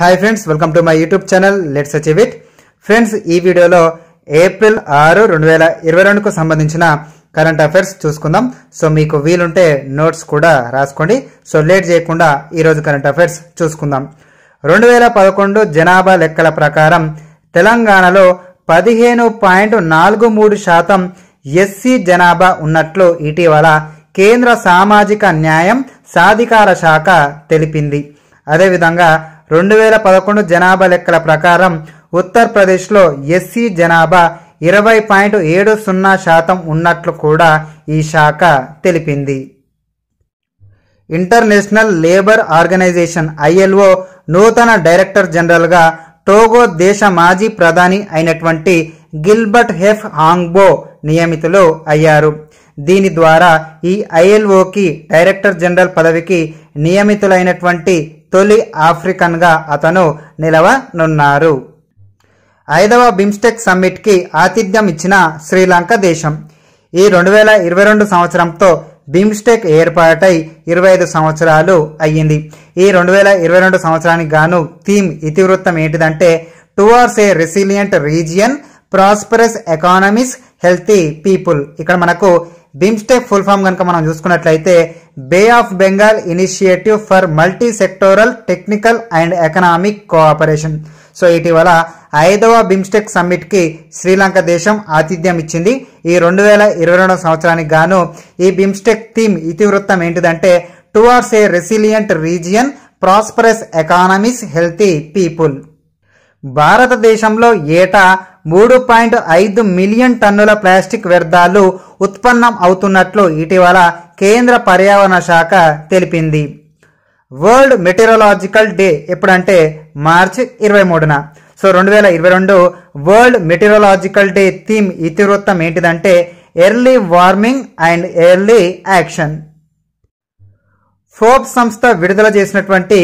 hi friends welcome to my YouTube channel let's achieve it friends ఈ వీడియోలో April ఆరు రెండు వేల ఇరవై రెండుకు సంబంధించిన కరెంట్ అఫైర్స్ చూసుకుందాం సో మీకు వీలుంటే నోట్స్ కూడా రాసుకోండి సో లేట్ చేయకుండా ఈరోజు కరెంట్ అఫైర్స్ చూసుకుందాం రెండు వేల పదకొండు జనాభా లెక్కల ప్రకారం తెలంగాణలో పదిహేను పాయింట్ నాలుగు మూడు శాతం ఎస్సీ జనాభా ఉన్నట్లు ఇటీవల కేంద్ర సామాజిక న్యాయం సాధికార శాఖ తెలిపింది అదేవిధంగా రెండు వేల పదకొండు జనాభా లెక్కల ప్రకారం ఉత్తరప్రదేశ్లో ఎస్సీ జనాభా ఇరవై పాయింట్ ఏడు సున్నా శాతం ఉన్నట్లు కూడా ఈ శాఖ తెలిపింది ఇంటర్నేషనల్ లేబర్ ఆర్గనైజేషన్ ఐఎల్ఓ నూతన డైరెక్టర్ జనరల్గా టోగో దేశ మాజీ ప్రధాని అయినటువంటి గిల్బర్ట్ హెఫ్ హాంగ్బో నియమితులు అయ్యారు దీని ద్వారా ఈ ఐఎల్ఓకి డైరెక్టర్ జనరల్ పదవికి నియమితులైనటువంటి తొలి ఆఫ్రికన్గా అతను నిలవనున్నారు ఐదవ బిమ్స్టెక్ సమ్మిట్కి ఆతిథ్యం ఇచ్చిన శ్రీలంక దేశం ఈ రెండు వేల ఇరవై రెండు సంవత్సరంతో బిమ్స్టెక్ ఏర్పాటై ఇరవై ఐదు సంవత్సరాలు అయ్యింది ఈ రెండు వేల ఇరవై రెండు సంవత్సరానికి గాను థీమ్ ఇతివృత్తం ఏంటిదంటే towards a resilient region prosperous economies healthy people ఇక్కడ మనకు బిమ్స్టెక్ ఫుల్ ఫామ్ కనుక మనం చూసుకున్నట్లయితే bay of Bengal initiative for multi sectoral technical and economic cooperation so ఇటీవల ఐదవ బిమ్స్టెక్ సమ్మిట్కి శ్రీలంక దేశం ఆతిథ్యం ఇచ్చింది ఈ రెండు వేల ఇరవై రెండవ సంవత్సరానికి గాను ఈ బిమ్స్టెక్ థీమ్ ఇతివృత్తం ఏంటిదంటే towards a resilient region prosperous economies healthy people భారతదేశంలో ఏటా మూడు పాయింట్ ఐదు మిలియన్ టన్నుల ప్లాస్టిక్ వ్యర్థాలు ఉత్పన్నం అవుతున్నట్లు ఇటీవల కేంద్ర పర్యావరణ శాఖ తెలిపింది వరల్డ్ మెటీరియలాజికల్ డే ఎప్పుడంటే మార్చి ఇరవై మూడున సో రెండు వేల ఇరవై రెండు వరల్డ్ మెటీరియలాజికల్ డే థీమ్ ఇతివృత్తం ఏంటిదంటే early warming and early action Forbes సంస్థ విడుదల చేసినటువంటి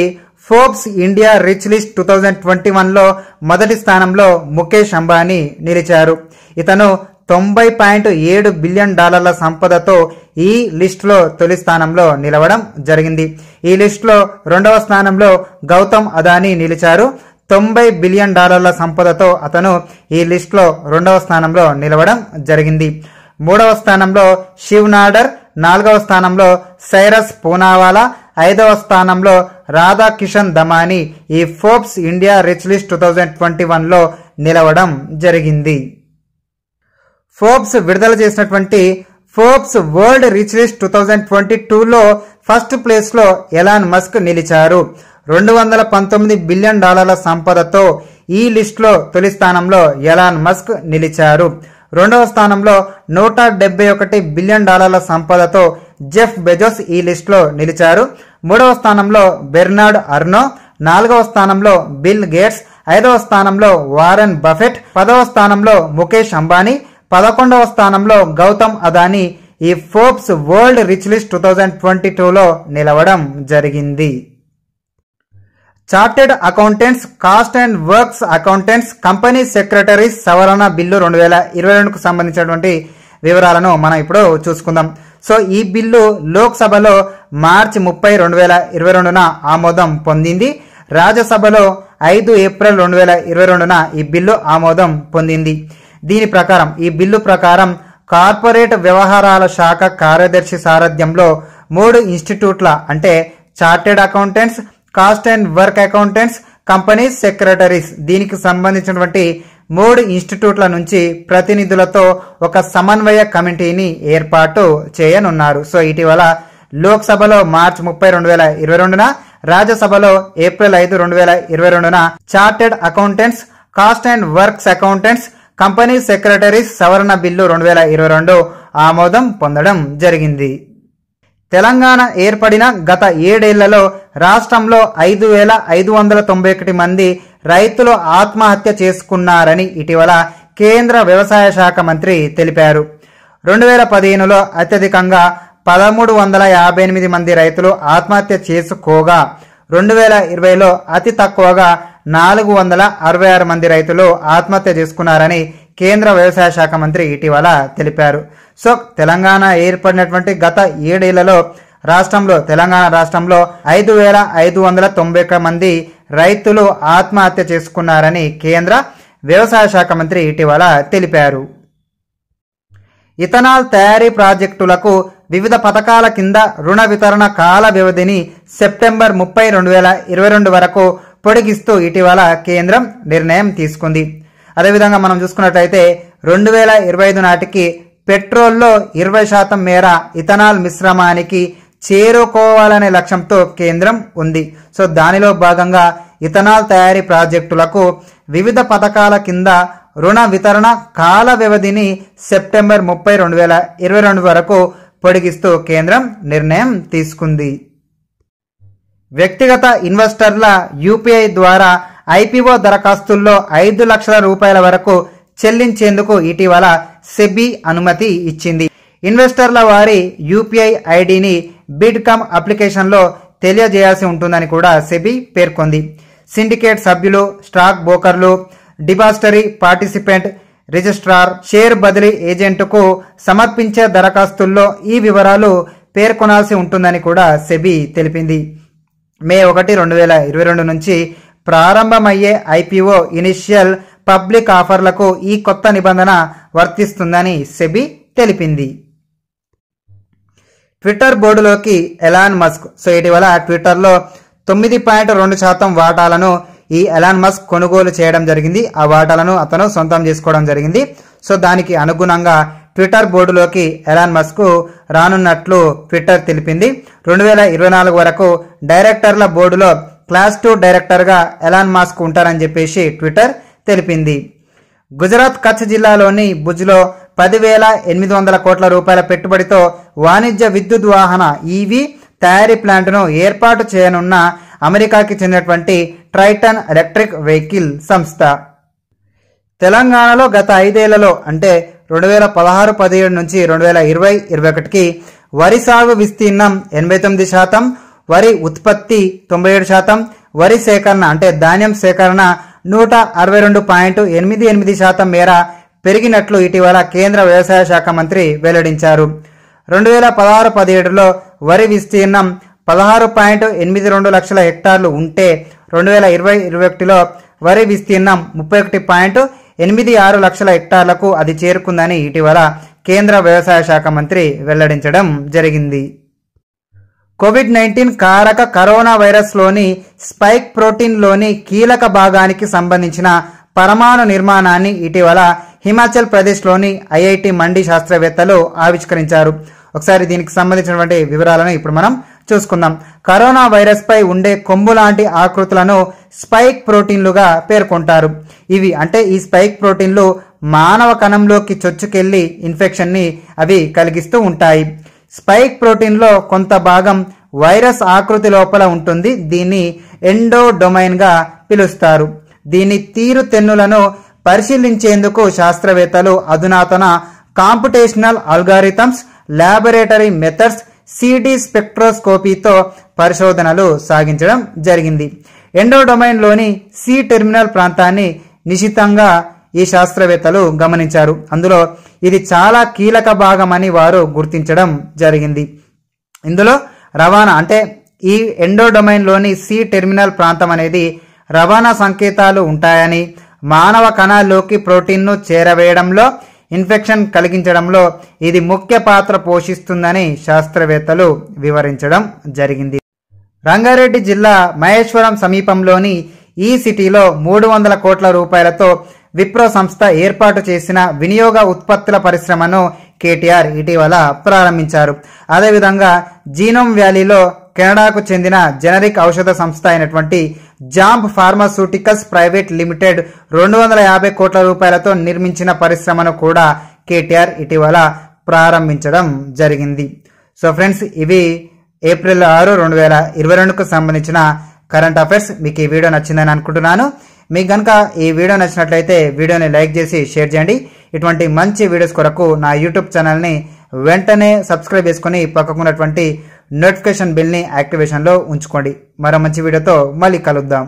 Forbes India rich list two thousand twenty వన్లో మొదటి స్థానంలో ముఖేష్ అంబానీ నిలిచారు ఇతను తొంభై పాయింట్ ఏడు బిలియన్ డాలర్ల సంపదతో ఈ లిస్టులో తొలి స్థానంలో నిలవడం జరిగింది ఈ లిస్టులో రెండవ స్థానంలో గౌతమ్ అదానీ నిలిచారు తొంభై బిలియన్ డాలర్ల సంపదతో అతను ఈ లిస్టులో రెండవ స్థానంలో నిలవడం జరిగింది మూడవ స్థానంలో శివ్ నాడర్ నాలుగవ స్థానంలో సైరస్ పూనావాలా ఐదవ స్థానంలో రాధాకిషన్ దమాని ఈ Forbes India rich list two thousand twenty వన్లో నిలవడం జరిగింది ఫోర్బ్స్ విడుదల చేసినటువంటి Forbes world rich list two thousand twenty టూలో ఫస్ట్ ప్లేస్లో ఎలాన్ మస్క్ నిలిచారు రెండు వందల పంతొమ్మిది బిలియన్ డాలర్ల సంపదతో ఈ లిస్టులో తొలి స్థానంలో ఎలాన్ మస్క్ నిలిచారు రెండవ స్థానంలో నూట డెబ్బై ఒకటి బిలియన్ డాలర్ల సంపదతో జెఫ్ బెజోస్ ఈ లిస్టులో నిలిచారు మూడవ స్థానంలో బెర్నార్డ్ అర్నో నాలుగవ స్థానంలో బిల్ గేట్స్ ఐదవ స్థానంలో వారన్ బఫెట్ పదవ స్థానంలో ముఖేష్ అంబానీ పదకొండవ స్థానంలో గౌతమ్ అదానీ ఈ Forbes world rich list two thousand twenty టూలో నిలవడం జరిగింది chartered accountants cost and works accountants company secretaries సవరణ బిల్లు రెండు వేల ఇరవై రెండుకు సంబంధించినటువంటి వివరాలను మనం ఇప్పుడు చూసుకుందాం సో ఈ బిల్లు లోక్సభలో మార్చి ముప్పై రెండు వేల ఇరవై రెండున ఆమోదం పొందింది రాజ్యసభలో ఐదు ఏప్రిల్ రెండు వేల ఇరవై రెండున ఈ బిల్లు ఆమోదం పొందింది దీని ప్రకారం ఈ బిల్లు ప్రకారం కార్పొరేట్ వ్యవహారాల శాఖ కార్యదర్శి సారథ్యంలో మూడు ఇన్స్టిట్యూట్ల అంటే chartered accountants cost and work accountants companies secretaries దీనికి సంబంధించినటువంటి మూడు ఇన్స్టిట్యూట్ల నుంచి ప్రతినిధులతో ఒక సమన్వయ కమిటీని ఏర్పాటు చేయనున్నారు సో ఇటీవల లోక్సభలో మార్చ్ ముప్పై రెండు వేల ఇరవై రెండున రాజ్యసభలో ఏప్రిల్ ఐదు రెండు వేల ఇరవై రెండున chartered accountants cost and works accountants company secretaries సవరణ బిల్లు రెండు వేల ఇరవై రెండు ఆమోదం పొందడం జరిగింది తెలంగాణ ఏర్పడిన గత ఏడేళ్లలో రాష్ట్రంలో ఐదు వేల ఐదు వందల తొంభై ఒకటి మంది రైతులు ఆత్మహత్య చేసుకున్నారని ఇటీవల కేంద్ర వ్యవసాయ శాఖ మంత్రి తెలిపారు రెండు వేల పదిహేనులో అత్యధికంగా పదమూడు వందల యాభై ఎనిమిది మంది రైతులు ఆత్మహత్య చేసుకోగా రెండు వేల ఇరవైలో అతి తక్కువగా నాలుగు వందల అరవై ఆరు మంది రైతులు ఆత్మహత్య చేసుకున్నారని కేంద్ర వ్యవసాయ శాఖ మంత్రి ఇటీవల తెలిపారు సో తెలంగాణ ఏర్పడినటువంటి గత ఏడేళ్లలో రాష్ట్రంలో తెలంగాణ రాష్ట్రంలో ఐదు వేల ఐదు వందల తొంభై ఒక్క మంది రైతులు ఆత్మహత్య చేసుకున్నారని కేంద్ర వ్యవసాయ శాఖ మంత్రి ఇటీవల తెలిపారు ఇథనాల్ తయారీ ప్రాజెక్టులకు వివిధ పథకాల కింద రుణ వితరణ కాల వ్యవధిని సెప్టెంబర్ ముప్పై రెండు వేల ఇరవై రెండు వరకు పొడిగిస్తూ ఇటీవల కేంద్రం నిర్ణయం తీసుకుంది అదేవిధంగా మనం చూసుకున్నట్లయితే రెండు వేల ఇరవై ఐదు నాటికి పెట్రోల్లో ఇరవై శాతం మేర ఇథనాల్ మిశ్రమానికి చేరుకోవాలనే లక్ష్యంతో కేంద్రం ఉంది సో దానిలో భాగంగా ఇథనాల్ తయారీ ప్రాజెక్టులకు వివిధ పథకాల కింద రుణ వితరణ కాల వ్యవధిని సెప్టెంబర్ ముప్పై రెండు వేల ఇరవై రెండు వరకు పొడిగిస్తూ కేంద్రం నిర్ణయం తీసుకుంది వ్యక్తిగత ఇన్వెస్టర్ల యూపీఐ ద్వారా ఐపీఓ దరఖాస్తుల్లో ఐదు లక్షల రూపాయల వరకు చెల్లించేందుకు ఇటీవల సెబీ అనుమతి ఇచ్చింది ఇన్వెస్టర్ల వారి యూపీఐ ఐడిని బీడ్కామ్ అప్లికేషన్లో తెలియజేయాల్సి ఉంటుందని కూడా సెబీ పేర్కొంది సిండికేట్ సభ్యులు స్టాక్ బ్రోకర్లు డిపాజిటరీ పార్టిసిపెంట్ రిజిస్ట్రార్ షేర్ బదిలీ ఏజెంట్కు సమర్పించే దరఖాస్తుల్లో ఈ వివరాలు పేర్కొనాల్సి ఉంటుందని కూడా సెబీ తెలిపింది మే ఒకటి రెండు వేల ఇరవై రెండు నుంచి ప్రారంభమయ్యే ఐపీఓ ఇనిషియల్ పబ్లిక్ ఆఫర్లకు ఈ కొత్త నిబంధన వర్తిస్తుందని సెబీ తెలిపింది ట్విట్టర్ బోర్డులోకి ఎలాన్ మస్క్ సో ఇటీవల ట్విట్టర్లో తొమ్మిది పాయింట్ రెండు శాతం వాటాలను ఈ ఎలాన్ మస్క్ కొనుగోలు చేయడం జరిగింది ఆ వాటాలను అతను సొంతం చేసుకోవడం జరిగింది సో దానికి అనుగుణంగా ట్విట్టర్ బోర్డులోకి ఎలాన్ మస్క్ రానున్నట్లు ట్విట్టర్ తెలిపింది రెండు వేల ఇరవై నాలుగు వరకు డైరెక్టర్ల బోర్డులో క్లాస్ టూ డైరెక్టర్గా ఎలాన్ మస్క్ ఉంటారని చెప్పేసి ట్విట్టర్ తెలిపింది గుజరాత్ కచ్ జిల్లాలోని భుజ్లో పదివేల ఎనిమిది వందల కోట్ల రూపాయల పెట్టుబడితో వాణిజ్య విద్యుత్ వాహన ఈవీ తయారీ ప్లాంట్ను ఏర్పాటు చేయనున్న అమెరికాకి చెందినటువంటి ట్రైటన్ ఎలక్ట్రిక్ వెహికల్ సంస్థ తెలంగాణలో గత ఐదేళ్లలో అంటే రెండు వేల పదహారు పదిహేడు నుంచి రెండు వేల ఇరవై ఇరవై ఒకటికి వరి సాగు విస్తీర్ణం ఎనభై తొమ్మిది శాతం వరి ఉత్పత్తి తొంభై ఏడు శాతం వరి సేకరణ అంటే ధాన్యం సేకరణ నూట అరవై రెండు పాయింట్ ఎనిమిది ఎనిమిది శాతం మేర పెరిగినట్లు ఇటీవల కేంద్ర వ్యవసాయ శాఖ మంత్రి వెల్లడించారు రెండు వేల పదహారు పదిహేడులో వరి విస్తీర్ణం పదహారు పాయింట్ ఎనిమిది రెండు లక్షల హెక్టార్లు ఉంటే రెండు వేల ఇరవై ఇరవై ఒకటిలో వరి విస్తీర్ణం ముప్పై ఒకటి పాయింట్ ఎనిమిది ఆరు లక్షల హెక్టార్లకు అది చేరుకుందని ఇటీవల కేంద్ర వ్యవసాయ శాఖ మంత్రి వెల్లడించడం జరిగింది కోవిడ్ నైన్టీన్ కారక కరోనా వైరస్లోని స్పైక్ ప్రోటీన్లోని కీలక భాగానికి సంబంధించిన పరమాణు నిర్మాణాన్ని ఇటీవల హిమాచల్ ప్రదేశ్లోని ఐఐటి మండి శాస్త్రవేత్తలు ఆవిష్కరించారు ఒకసారి దీనికి సంబంధించినటువంటి వివరాలను ఇప్పుడు మనం చూసుకుందాం కరోనా వైరస్పై ఉండే కొమ్ము లాంటి ఆకృతులను స్పైక్ ప్రోటీన్లుగా పేర్కొంటారు ఇవి అంటే ఈ స్పైక్ ప్రోటీన్లు మానవ కణంలోకి చొచ్చుకెళ్లి ఇన్ఫెక్షన్ని అవి కలిగిస్తూ ఉంటాయి స్పైక్ ప్రోటీన్లో కొంత భాగం వైరస్ ఆకృతి లోపల ఉంటుంది దీన్ని ఎండోడొమైన్గా పిలుస్తారు దీని తీరు తెన్నులను పరిశీలించేందుకు శాస్త్రవేత్తలు అధునాతన కాంపిటేషనల్ అల్గారిథమ్స్ ల్యాబొరేటరీ మెథడ్స్ సిటీ స్పెక్ట్రోస్కోపీతో పరిశోధనలు సాగించడం జరిగింది ఎండోడొమైన్లోని సి టెర్మినల్ ప్రాంతాన్ని నిశితంగా ఈ శాస్త్రవేత్తలు గమనించారు అందులో ఇది చాలా కీలక భాగమని వారు గుర్తించడం జరిగింది ఇందులో రవాణా అంటే ఈ ఎండోడొమైన్లోని సి టెర్మినల్ ప్రాంతం అనేది రవాణా సంకేతాలు ఉంటాయని మానవ కణాల్లోకి ప్రోటీన్ను చేరవేయడంలో ఇన్ఫెక్షన్ కలిగించడంలో ఇది ముఖ్య పాత్ర పోషిస్తుందని శాస్త్రవేత్తలు వివరించడం జరిగింది రంగారెడ్డి జిల్లా మహేశ్వరం సమీపంలోని ఈ సిటీలో మూడు వందల కోట్ల రూపాయలతో విప్రో సంస్థ ఏర్పాటు చేసిన వినియోగ ఉత్పత్తుల పరిశ్రమను కేటీఆర్ ఇటీవల ప్రారంభించారు అదేవిధంగా జీనోమ్ వ్యాలీలో కెనడాకు చెందిన జనరిక్ ఔషధ సంస్థ అయినటువంటి జాంప్ ఫార్మాస్యూటికల్స్ ప్రైవేట్ లిమిటెడ్ రెండు వందల యాభై కోట్ల రూపాయలతో నిర్మించిన పరిశ్రమను కూడా కేటీఆర్ ఇటీవల ప్రారంభించడం జరిగింది సో ఫ్రెండ్స్ ఇవి ఏప్రిల్ ఆరు రెండు వేల ఇరవై రెండుకు సంబంధించిన కరెంట్ అఫైర్స్ మీకు ఈ వీడియో నచ్చిందని అనుకుంటున్నాను మీకు కనుక ఈ వీడియో నచ్చినట్లయితే వీడియోని లైక్ చేసి షేర్ చేయండి ఇటువంటి మంచి వీడియోస్ కొరకు నా యూట్యూబ్ ఛానల్ని వెంటనే సబ్స్క్రైబ్ చేసుకుని పక్కకున్నటువంటి నోటిఫికేషన్ బిల్ని యాక్టివేషన్లో ఉంచుకోండి మరో మంచి వీడియోతో మళ్ళీ కలుద్దాం